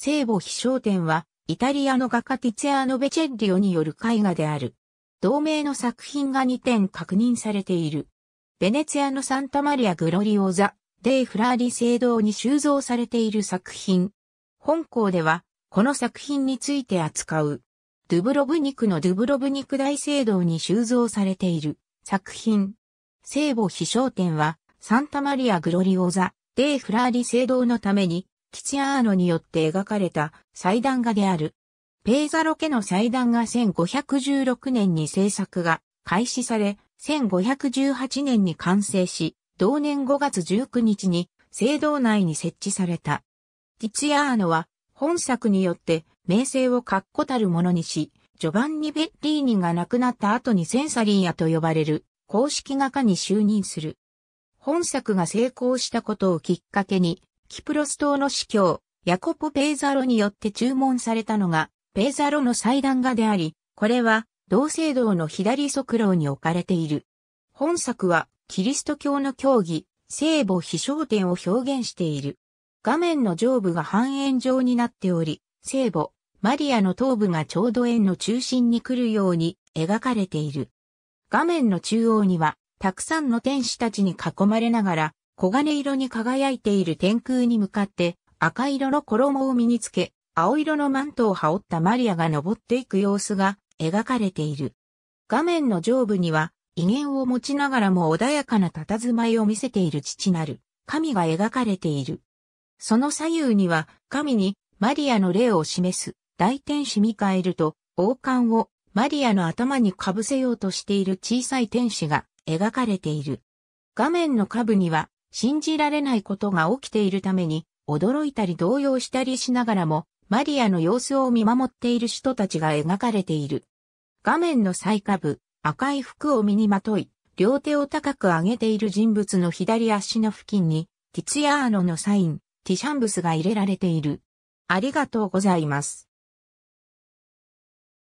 聖母飛翔展は、イタリアの画家ティツィアーノ・ベチェッリオによる絵画である。同名の作品が2点確認されている。ベネツィアのサンタマリア・グロリオザ・デイ・フラーリ聖堂に収蔵されている作品。本校では、この作品について扱う。ドゥブロブニクのドゥブロブニク大聖堂に収蔵されている作品。聖母飛翔展は、サンタマリア・グロリオザ・デイ・フラーリ聖堂のためにティチアーノによって描かれた祭壇画である。ペーザロ家の祭壇が1516年に制作が開始され、1518年に完成し、同年5月19日に聖堂内に設置された。ティチアーノは本作によって名声を確固たるものにし、ジョバンニ・ベッリーニが亡くなった後にセンサリーヤと呼ばれる公式画家に就任する。本作が成功したことをきっかけにキプロス島の司教、ヤコポ・ペーザロによって注文されたのが、ペーザロの祭壇画であり、これは、同聖堂の左側廊に置かれている。本作は、キリスト教の教義、聖母飛翔点を表現している。画面の上部が半円状になっており、聖母、マリアの頭部がちょうど円の中心に来るように描かれている。画面の中央には、たくさんの天使たちに囲まれながら、黄金色に輝いている天空に向かって赤色の衣を身につけ、青色のマントを羽織ったマリアが登っていく様子が描かれている。画面の上部には威厳を持ちながらも穏やかな佇まいを見せている父なる神が描かれている。その左右には神にマリアの霊を示す大天使ミカエルと王冠をマリアの頭に被せようとしている小さい天使が描かれている。画面の下部には信じられないことが起きているために、驚いたり動揺したりしながらも、マリアの様子を見守っている人たちが描かれている。画面の最下部、赤い服を身にまとい、両手を高く上げている人物の左足の付近に、ティツヤーノのサイン、ティシャンブスが入れられている。ありがとうございます。